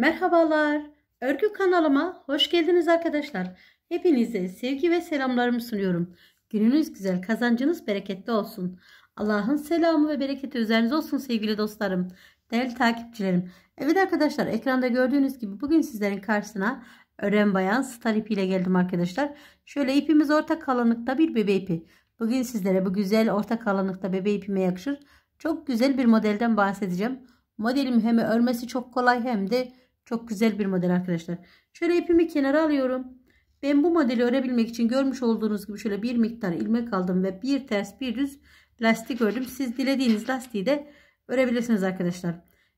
Merhabalar. Örgü kanalıma hoş geldiniz arkadaşlar. Hepinize sevgi ve selamlarımı sunuyorum. Gününüz güzel, kazancınız bereketli olsun. Allah'ın selamı ve bereketi üzerinize olsun sevgili dostlarım. Değerli takipçilerim. Evet arkadaşlar ekranda gördüğünüz gibi bugün sizlerin karşısına Ören Bayan Star ile geldim arkadaşlar. Şöyle ipimiz orta kalınlıkta bir bebe ipi. Bugün sizlere bu güzel orta kalınlıkta bebe ipime yakışır. Çok güzel bir modelden bahsedeceğim. Modelim hem örmesi çok kolay hem de çok güzel bir model arkadaşlar. Şöyle ipimi kenara alıyorum. Ben bu modeli örebilmek için görmüş olduğunuz gibi şöyle bir miktar ilmek aldım ve bir ters bir düz lastik ördüm. Siz dilediğiniz lastiği de örebilirsiniz arkadaşlar.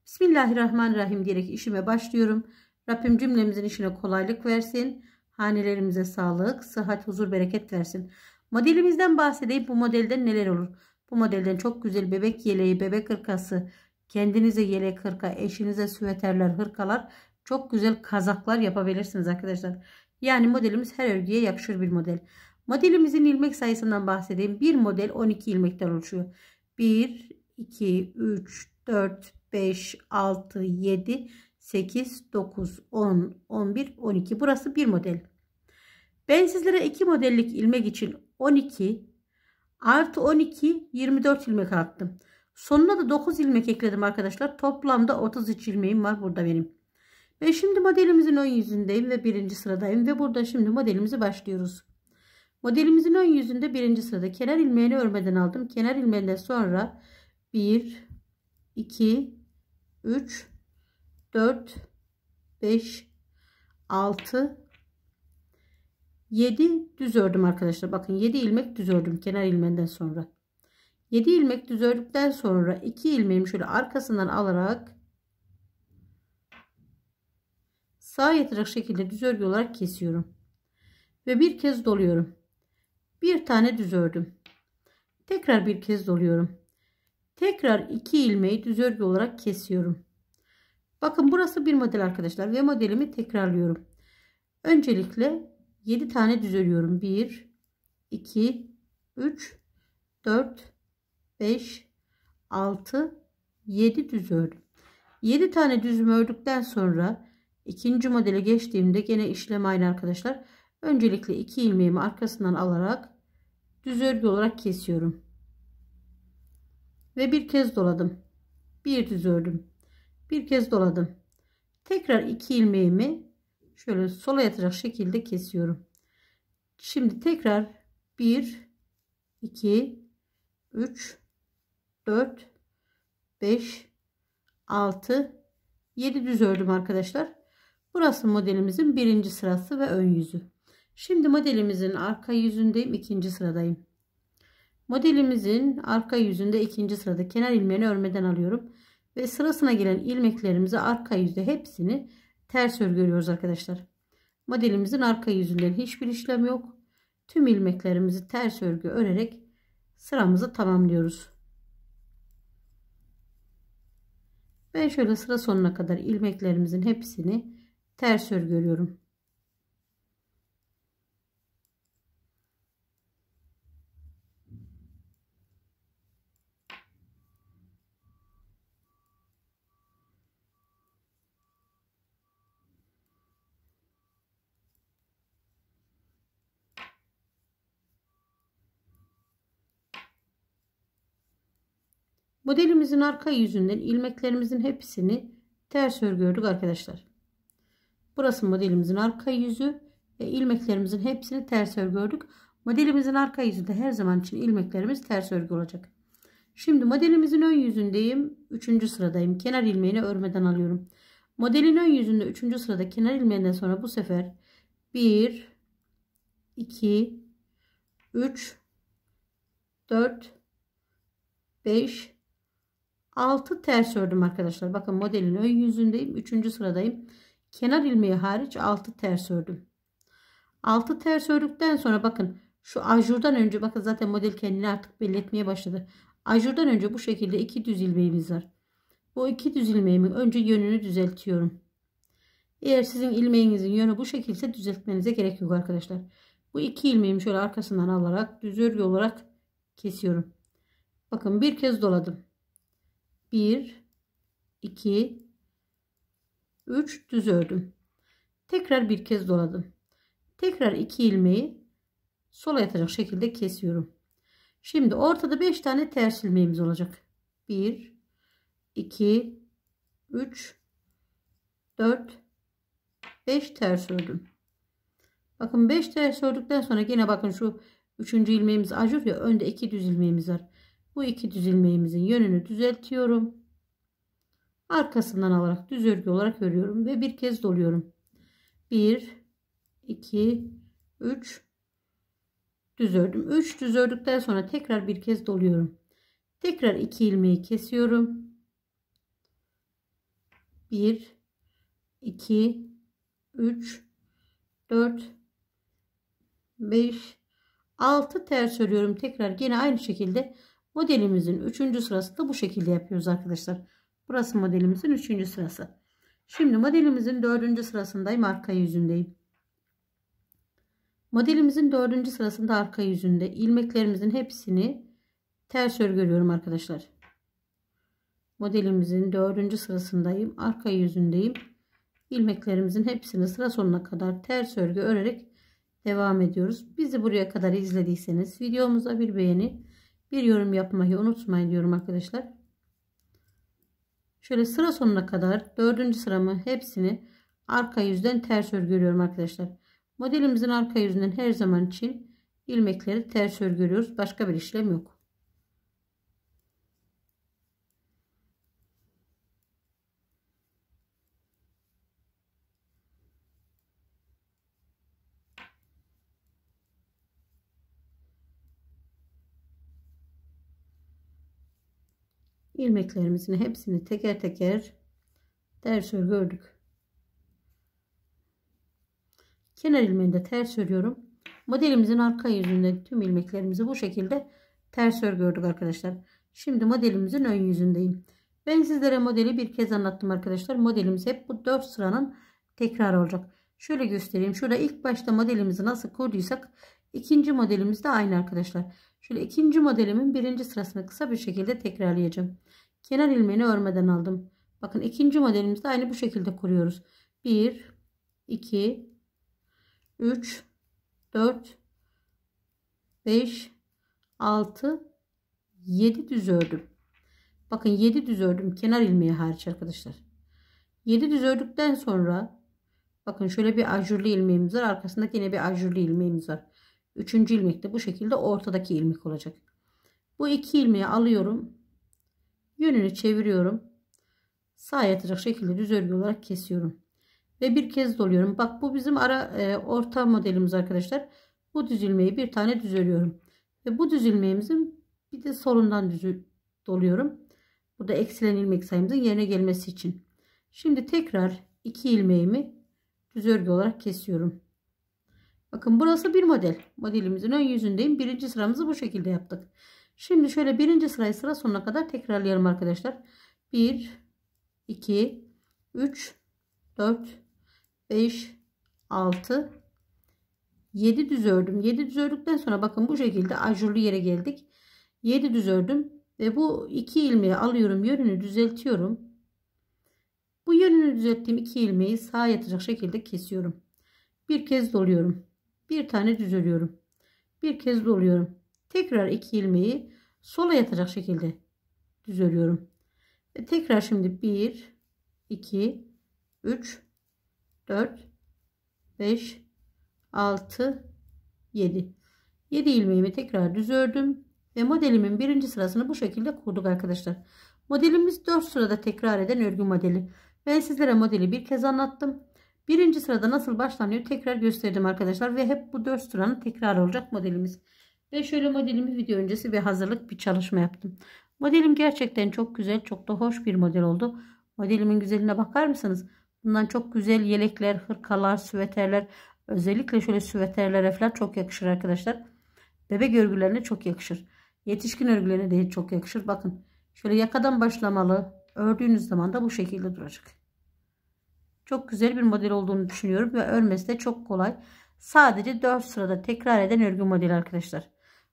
Bismillahirrahmanirrahim diyerek işime başlıyorum. Rabbim cümlemizin işine kolaylık versin. Hanelerimize sağlık, sıhhat, huzur, bereket versin. Modelimizden bahsedeyim. Bu modelden neler olur? Bu modelden çok güzel bebek yeleği, bebek hırkası, Kendinize yelek hırka, eşinize süveterler, hırkalar, çok güzel kazaklar yapabilirsiniz arkadaşlar. Yani modelimiz her örgüye yakışır bir model. Modelimizin ilmek sayısından bahsedeyim. Bir model 12 ilmekten oluşuyor. 1, 2, 3, 4, 5, 6, 7, 8, 9, 10, 11, 12. Burası bir model. Ben sizlere iki modellik ilmek için 12 artı 12 24 ilmek attım. Sonuna da 9 ilmek ekledim arkadaşlar. Toplamda 33 ilmeğim var burada benim. Ve şimdi modelimizin ön yüzündeyim ve birinci sıradayım. Ve burada şimdi modelimizi başlıyoruz. Modelimizin ön yüzünde birinci sırada kenar ilmeğini örmeden aldım. Kenar ilmeğinden sonra 1, 2, 3, 4, 5, 6, 7 düz ördüm arkadaşlar. Bakın 7 ilmek düz ördüm kenar ilmeğinden sonra. 7 ilmek düz ördükten sonra 2 ilmeğimi şöyle arkasından alarak sağ yatırık şekilde düz örgü olarak kesiyorum. Ve bir kez doluyorum. Bir tane düz ördüm. Tekrar bir kez doluyorum. Tekrar 2 ilmeği düz örgü olarak kesiyorum. Bakın burası bir model arkadaşlar ve modelimi tekrarlıyorum. Öncelikle 7 tane düz örüyorum. 1 2 3 4 5, 6, 7 düz ördüm. 7 tane düzüm ördükten sonra ikinci modele geçtiğimde gene işlem aynı arkadaşlar. Öncelikle 2 ilmeğimi arkasından alarak düz örgü olarak kesiyorum. Ve bir kez doladım. Bir düz ördüm. Bir kez doladım. Tekrar 2 ilmeğimi şöyle sola yatacak şekilde kesiyorum. Şimdi tekrar 1 2 3 4 5 6 7 düz ördüm arkadaşlar. Burası modelimizin birinci sırası ve ön yüzü. Şimdi modelimizin arka yüzündeyim. ikinci sıradayım. Modelimizin arka yüzünde ikinci sırada kenar ilmeğini örmeden alıyorum. Ve sırasına gelen ilmeklerimizi arka yüzde hepsini ters örgülüyoruz arkadaşlar. Modelimizin arka yüzünde hiçbir işlem yok. Tüm ilmeklerimizi ters örgü örerek sıramızı tamamlıyoruz. Ben şöyle sıra sonuna kadar ilmeklerimizin hepsini ters örgü örüyorum. Modelimizin arka yüzünden ilmeklerimizin hepsini ters örgü ördük arkadaşlar. Burası modelimizin arka yüzü ve ilmeklerimizin hepsini ters örgü ördük. Modelimizin arka yüzü de her zaman için ilmeklerimiz ters örgü olacak. Şimdi modelimizin ön yüzündeyim. Üçüncü sıradayım. Kenar ilmeğini örmeden alıyorum. Modelin ön yüzünde üçüncü sırada kenar ilmeğinden sonra bu sefer 1 2 3 4 5 6 ters ördüm arkadaşlar. Bakın modelin ön yüzündeyim. 3. sıradayım. Kenar ilmeği hariç 6 ters ördüm. 6 ters ördükten sonra bakın şu ajurdan önce bakın zaten model kendini artık belli etmeye başladı. Ajurdan önce bu şekilde 2 düz ilmeğimiz var. Bu 2 düz ilmeğimi önce yönünü düzeltiyorum. Eğer sizin ilmeğinizin yönü bu şekilde düzeltmenize gerek yok arkadaşlar. Bu 2 ilmeğimi şöyle arkasından alarak düz örgü olarak kesiyorum. Bakın bir kez doladım. 1 2 3 düz ördüm. Tekrar bir kez doladım. Tekrar 2 ilmeği sola yatacak şekilde kesiyorum. Şimdi ortada 5 tane ters ilmeğimiz olacak. 1 2 3 4 5 ters ördüm. Bakın 5 ters ördükten sonra yine bakın şu 3. ilmeğimiz acır ya önde 2 düz ilmeğimiz var. Bu iki düz ilmeğimizin yönünü düzeltiyorum. Arkasından alarak düz örgü olarak örüyorum ve bir kez doluyorum. 1 2 3 düz ördüm. 3 düz ördükten sonra tekrar bir kez doluyorum. Tekrar 2 ilmeği kesiyorum. 1 2 3 4 5 6 ters örüyorum. Tekrar yine aynı şekilde Modelimizin 3. sırası da bu şekilde yapıyoruz arkadaşlar. Burası modelimizin 3. sırası. Şimdi modelimizin 4. sırasındayım. Arka yüzündeyim. Modelimizin 4. sırasında arka yüzünde ilmeklerimizin hepsini ters örgülüyorum arkadaşlar. Modelimizin 4. sırasındayım. Arka yüzündeyim. İlmeklerimizin hepsini sıra sonuna kadar ters örgü örerek devam ediyoruz. Bizi buraya kadar izlediyseniz videomuza bir beğeni bir yorum yapmayı unutmayın diyorum arkadaşlar. Şöyle sıra sonuna kadar dördüncü sıramı hepsini arka yüzden ters örgülüyorum arkadaşlar. Modelimizin arka yüzünden her zaman için ilmekleri ters örgülüyoruz. Başka bir işlem yok. ilmeklerimizin hepsini teker teker ters örgürdük. Kenar ilmeğini de ters örüyorum. Modelimizin arka yüzünde tüm ilmeklerimizi bu şekilde ters örgürdük arkadaşlar. Şimdi modelimizin ön yüzündeyim. Ben sizlere modeli bir kez anlattım arkadaşlar. Modelimiz hep bu 4 sıranın tekrar olacak. Şöyle göstereyim. Şurada ilk başta modelimizi nasıl kurduysak İkinci modelimiz de aynı arkadaşlar. Şöyle ikinci modelimin birinci sırasını kısa bir şekilde tekrarlayacağım. Kenar ilmeğini örmeden aldım. Bakın ikinci modelimizde aynı bu şekilde kuruyoruz. 1, 2, 3, 4, 5, 6, 7 düz ördüm. Bakın 7 düz ördüm kenar ilmeği hariç arkadaşlar. 7 düz ördükten sonra bakın şöyle bir ajurlu ilmeğimiz var. Arkasında yine bir ajurlu ilmeğimiz var. Üçüncü ilmek de bu şekilde ortadaki ilmek olacak. Bu iki ilmeği alıyorum. Yönünü çeviriyorum. Sağa yatacak şekilde düz örgü olarak kesiyorum. Ve bir kez doluyorum. Bak bu bizim ara e, orta modelimiz arkadaşlar. Bu düz ilmeği bir tane düz örüyorum. Ve bu düz ilmeğimizin bir de solundan düz doluyorum. Burada eksilen ilmek sayımızın yerine gelmesi için. Şimdi tekrar iki ilmeğimi düz örgü olarak kesiyorum. Bakın burası bir model. Modelimizin ön yüzündeyim. Birinci sıramızı bu şekilde yaptık. Şimdi şöyle birinci sırayı sıra sonuna kadar tekrarlayalım arkadaşlar. 1, 2, 3, 4, 5, 6, 7 düz ördüm. 7 düz ördükten sonra bakın bu şekilde ajurlu yere geldik. 7 düz ördüm ve bu iki ilmeği alıyorum. Yönünü düzeltiyorum. Bu yönünü düzelttiğim iki ilmeği sağa yatacak şekilde kesiyorum. Bir kez doluyorum bir tane düz örüyorum. Bir kez doluyorum. Tekrar iki ilmeği sola yatacak şekilde düz örüyorum. Ve tekrar şimdi 1 2 3 4 5 6 7 7 ilmeğimi tekrar düz ördüm ve modelimin birinci sırasını bu şekilde kurduk arkadaşlar. Modelimiz 4 sırada tekrar eden örgü modeli. Ben sizlere modeli bir kez anlattım. Birinci sırada nasıl başlanıyor tekrar gösterdim arkadaşlar ve hep bu 4 sıranın tekrar olacak modelimiz. Ve şöyle modelimi video öncesi ve hazırlık bir çalışma yaptım. Modelim gerçekten çok güzel çok da hoş bir model oldu. Modelimin güzelliğine bakar mısınız? Bundan çok güzel yelekler, hırkalar, süveterler özellikle şöyle süveterler refler çok yakışır arkadaşlar. Bebek örgülerine çok yakışır. Yetişkin örgülerine de çok yakışır. Bakın şöyle yakadan başlamalı. Ördüğünüz zaman da bu şekilde duracak. Çok güzel bir model olduğunu düşünüyorum ve örmesi de çok kolay. Sadece 4 sırada tekrar eden örgü modeli arkadaşlar.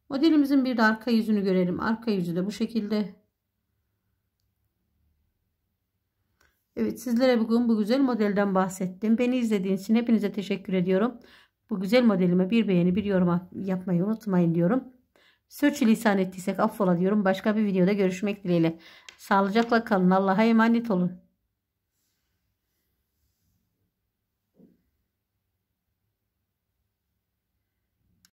Modelimizin bir de arka yüzünü görelim. Arka yüzü de bu şekilde. Evet sizlere bugün bu güzel modelden bahsettim. Beni izlediğiniz için hepinize teşekkür ediyorum. Bu güzel modelime bir beğeni bir yorum yapmayı unutmayın diyorum. Sürçülisan ettiysek affola diyorum. Başka bir videoda görüşmek dileğiyle. Sağlıcakla kalın. Allah'a emanet olun.